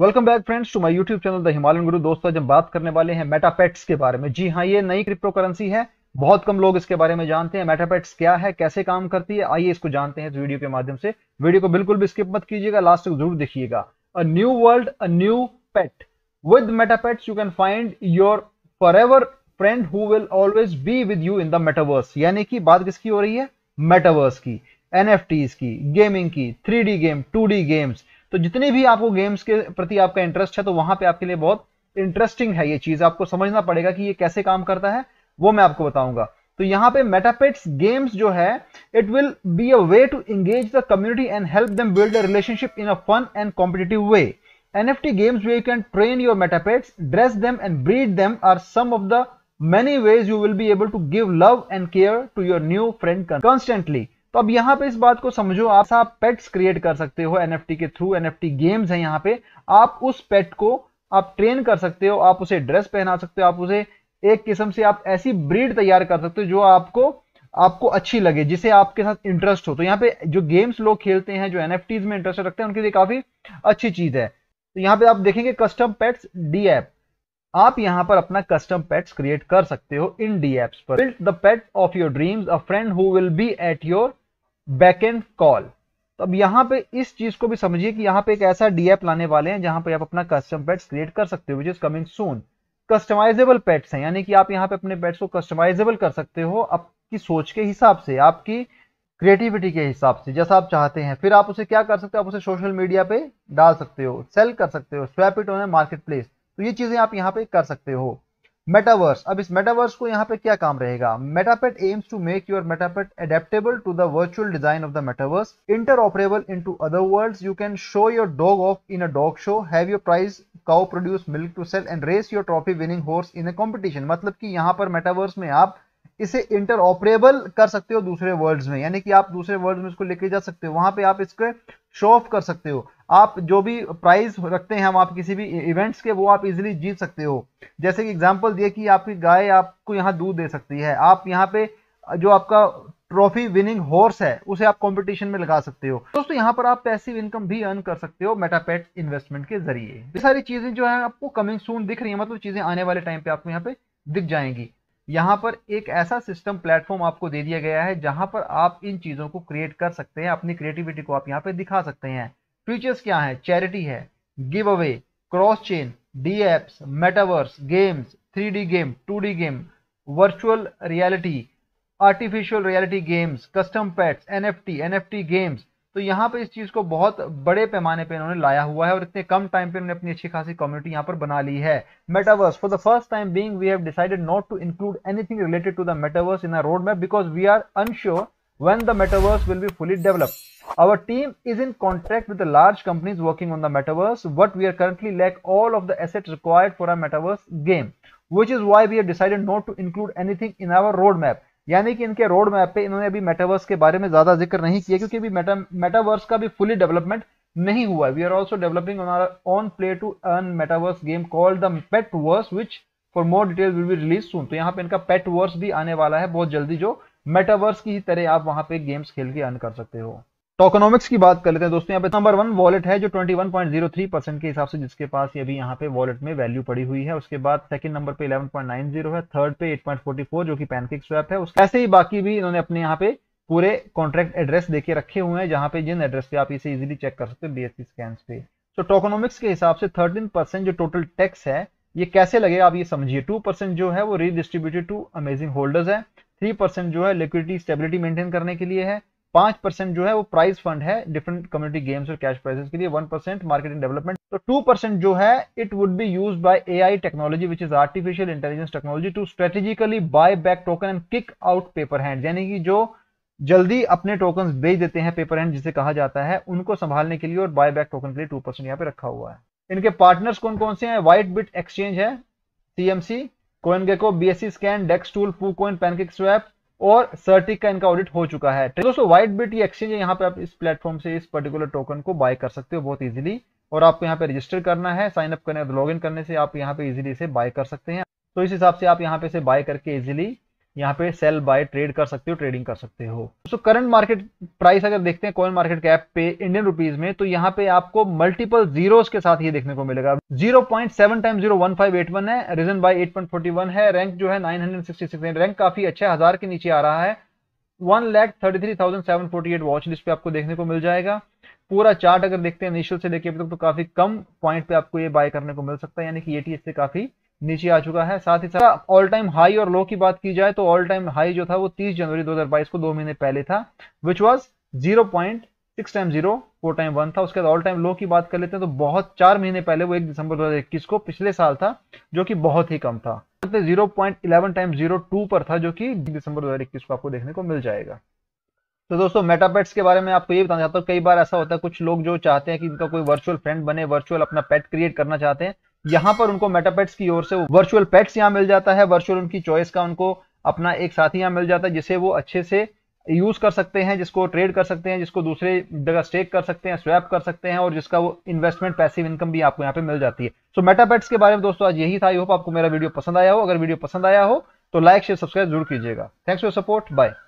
Welcome back friends to my YouTube channel the Himalayan guru दोस्तों आज हम बात करने वाले हैं मेटापेट्स के बारे में जी हाँ ये नई क्रिप्टो करेंसी है बहुत कम लोग इसके बारे में जानते हैं मेटापेट्स क्या है कैसे काम करती है आइए इसको जानते हैं इस वीडियो के माध्यम से वीडियो को बिल्कुल भी स्किप मत कीजिएगा लास्ट तक जरूर देखिएगा a new world a new pet with MetaPets you can find your forever friend who will always be with you in the metaverse यानी कि बात किसकी हो रही है मेटावर्स की एनएफटीज की गेमिंग की थ्री गेम टू गेम्स तो जितने भी आपको गेम्स के प्रति आपका इंटरेस्ट है तो वहां पे आपके लिए बहुत इंटरेस्टिंग है ये चीज आपको समझना पड़ेगा कि ये कैसे काम करता है वो मैं आपको बताऊंगा तो यहाँ पे मेटापेट्स गेम्स जो है it will be a way to engage the community and help them build a relationship in a fun and competitive way NFT games where you can train your MetaPets dress them and breed them are some of the many ways you will be able to give love and care to your new friend constantly तो अब यहां पे इस बात को समझो आप आप पेट्स क्रिएट कर सकते हो एनएफटी के थ्रू एनएफटी गेम्स हैं यहाँ पे आप उस पेट को आप ट्रेन कर सकते हो आप उसे ड्रेस पहना सकते हो आप उसे एक किस्म से आप ऐसी ब्रीड तैयार कर सकते हो जो आपको आपको अच्छी लगे जिसे आपके साथ इंटरेस्ट हो तो यहाँ पे जो गेम्स लोग खेलते हैं जो एन में इंटरेस्ट रखते हैं उनके लिए काफ़ी अच्छी चीज़ है तो यहाँ पे आप देखेंगे कस्टम पेट्स डी एप आप यहाँ पर अपना कस्टम पेट्स क्रिएट कर सकते हो इन डी एप्स पर build the pet of your dreams a friend who will be at your beck and call तो अब यहां पे इस चीज को भी समझिए कि यहां पे एक ऐसा डी लाने वाले हैं जहां पे आप अपना कस्टम पेट्स क्रिएट कर सकते हो which is coming soon customisable pets हैं यानी कि आप यहाँ पे अपने पेट्स को कस्टमाइजेबल कर सकते हो आपकी सोच के हिसाब से आपकी क्रिएटिविटी के हिसाब से जैसा आप चाहते हैं फिर आप उसे क्या कर सकते हो आप उसे सोशल मीडिया पे डाल सकते हो सेल कर सकते हो swap it on marketplace तो ये चीजें आप यहाँ पे कर सकते हो मेटावर्स अब इस मेटावर्स को यहाँ पे क्या काम रहेगा Metapet aims to make your Metapet adaptable to the virtual design of the metaverse into other world you can show your dog off in a dog show have your prize cow produce milk to sell and race your trophy winning horse in a competition मतलब कि यहाँ पर metaverse में आप इसे interoperable कर सकते हो दूसरे वर्ल्ड में यानी कि आप दूसरे वर्ल्ड में इसको लेके जा सकते हो वहां पे आप इसको शो ऑफ कर सकते हो आप जो भी प्राइस रखते हैं हम आप किसी भी इवेंट्स के वो आप इजीली जीत सकते हो जैसे कि एग्जांपल दिए कि आपकी गाय आपको यहाँ दूध दे सकती है आप यहाँ पे जो आपका ट्रॉफी विनिंग हॉर्स है उसे आप कंपटीशन में लगा सकते हो दोस्तों यहाँ पर आप पैसिव इनकम भी अर्न कर सकते हो मेटापेट इन्वेस्टमेंट के जरिए ये सारी चीजें जो है आपको कमिंग सून दिख रही है मतलब चीजें आने वाले टाइम पे आपको यहाँ पे दिख जाएंगी यहाँ पर एक ऐसा सिस्टम प्लेटफॉर्म आपको दे दिया गया है जहाँ पर आप इन चीज़ों को क्रिएट कर सकते हैं अपनी क्रिएटिविटी को आप यहाँ पे दिखा सकते हैं फीचर्स क्या है चैरिटी है give away cross chain D apps metaverse games three game two game virtual reality artificial reality games custom pets NFT NFT games तो यहाँ पे इस चीज़ को बहुत बड़े पैमाने पे इन्होंने लाया हुआ है और इतने कम टाइम पे इन्होंने अपनी अच्छी खासी कम्युनिटी यहाँ पर बना ली है metaverse for the first time being we have decided not to include anything related to the metaverse in a road map because we are unsure when the metaverse will be fully developed. Our team is in contact with the large companies working on the metaverse, but we are currently lack all of the assets required for a metaverse game, which is why we have decided not to include anything in our roadmap. यानी कि इनके road map पे इन्होंने अभी metaverse के बारे में ज्यादा जिक्र नहीं किया क्योंकि अभी मेटा मेटावर्स का भी फुली डेवलपमेंट नहीं हुआ है we are also developing on our own play to earn metaverse game called the Petverse which for more detail will be release soon तो यहाँ पे इनका पेट वर्स भी आने वाला है बहुत जल्दी जो मेटावर्स की तरह आप वहां पे गेम्स खेल के अर्न कर सकते हो टोकोनॉमिक्स की बात कर लेते हैं दोस्तों यहाँ पे नंबर वन वॉलेट है जो 21.03 परसेंट के हिसाब से जिसके पास ये अभी यहाँ पे वॉलेट में वैल्यू पड़ी हुई है उसके बाद सेकंड नंबर पे 11.90 है थर्ड पे 8.44 जो कि पैनकेक स्वैप है ऐसे ही बाकी भी इन्होंने अपने यहाँ पे पूरे कॉन्ट्रैक्ट एड्रेस देके रखे हुए हैं जहाँ पे जिन एड्रेस पे आप इसे इजिली चेक कर सकते हो बी स्कैन पे तो टोकोनॉमिक्स के हिसाब से थर्टीन जो टोटल टैक्स है ये कैसे लगेगा आप ये समझिए टू जो है वो रीडिस्ट्रीब्यूटेड टू अमेजिंग होल्डर्स है थ्री परसेंट जो है लिक्विडिटी स्टेबिलिटी मेंटेन करने के लिए है पांच परसेंट जो है वो प्राइस फंड है डिफरेंट कम्युनिटी गेम्स और कैश प्राइजेस के लिए वन परसेंट मार्केटिंग डेवलपमेंट तो टू परसेंट जो है it would be use by AI technology which is artificial intelligence technology to strategically buy back token and kick out paper hand यानी कि जो जल्दी अपने टोकन बेच देते हैं पेपर हैंड जिसे कहा जाता है उनको संभालने के लिए और बाय बैक टोकन के लिए टू परसेंट यहाँ पे रखा हुआ है इनके पार्टनर्स कौन कौन से हैं वाइट बिट एक्सचेंज है CMC CoinGecko BscScan DEXTools PooCoin PancakeSwap और सर्टिक का इनका ऑडिट हो चुका है तो दोस्तों व्हाइट बिट ये एक्सचेंज है यहाँ पे आप इस प्लेटफॉर्म से इस पर्टिकुलर टोकन को बाय कर सकते हो बहुत इजीली और आपको यहाँ पे रजिस्टर करना है साइन अप करने लॉग इन करने से आप यहाँ पे इजीली इसे बाय कर सकते हैं तो इस हिसाब से आप यहाँ पे से बाय करके इजिली यहाँ पे सेल बाय ट्रेड कर सकते हो ट्रेडिंग कर सकते हो दोस्तों करंट मार्केट प्राइस अगर देखते हैं कॉइन मार्केट कैप पे इंडियन रुपीज में तो यहाँ पे आपको मल्टीपल जीरोस के साथ ये देखने को मिलेगा 0.7 टाइम 01581 है रीजन बाय 8.41 है रैंक जो है 966 है रैंक काफी अच्छा हजार के नीचे आ रहा है one lakh thirty three thousand seven forty eight watch list पे आपको देखने को मिल जाएगा पूरा चार्ट अगर देखते हैं इनिशियल से लेके अभी तक तो काफी कम पॉइंट पे आपको ये बाय करने को मिल सकता है यानी कि ये e से काफी नीचे आ चुका है साथ ही साथ ऑल टाइम हाई और लो की बात की जाए तो ऑल टाइम हाई जो था वो 30 जनवरी 2022 को दो महीने पहले था which was zero point six time zero four time one था उसके बाद ऑल टाइम लो की बात कर लेते हैं तो बहुत चार महीने पहले वो एक दिसंबर 2021 को पिछले साल था जो कि बहुत ही कम था zero point eleven time zero two पर था जो कि दिसंबर 2021 को आपको देखने को मिल जाएगा तो दोस्तों मेटापेट्स के बारे में आपको ये बताना चाहता हूँ कई बार ऐसा होता है कुछ लोग जो चाहते हैं कि इनका कोई वर्चुअल फ्रेंड बने वर्चुअल अपना पेट क्रिएट करना चाहते हैं यहां पर उनको मेटापेट्स की ओर से वर्चुअल पेट्स यहाँ मिल जाता है वर्चुअल उनकी चॉइस का उनको अपना एक साथी यहाँ मिल जाता है जिसे वो अच्छे से यूज कर सकते हैं जिसको ट्रेड कर सकते हैं जिसको दूसरे जगह स्टेक कर सकते हैं स्वैप कर सकते हैं और जिसका वो इन्वेस्टमेंट पैसिव इनकम भी आपको यहाँ पे मिल जाती है सो मेटापेट्स के बारे में दोस्तों आज यही था आई होप आपको मेरा वीडियो पसंद आया हो अगर वीडियो पसंद आया हो तो लाइक शेयर सब्सक्राइब जरूर कीजिएगा थैंक्स फॉर सपोर्ट बाय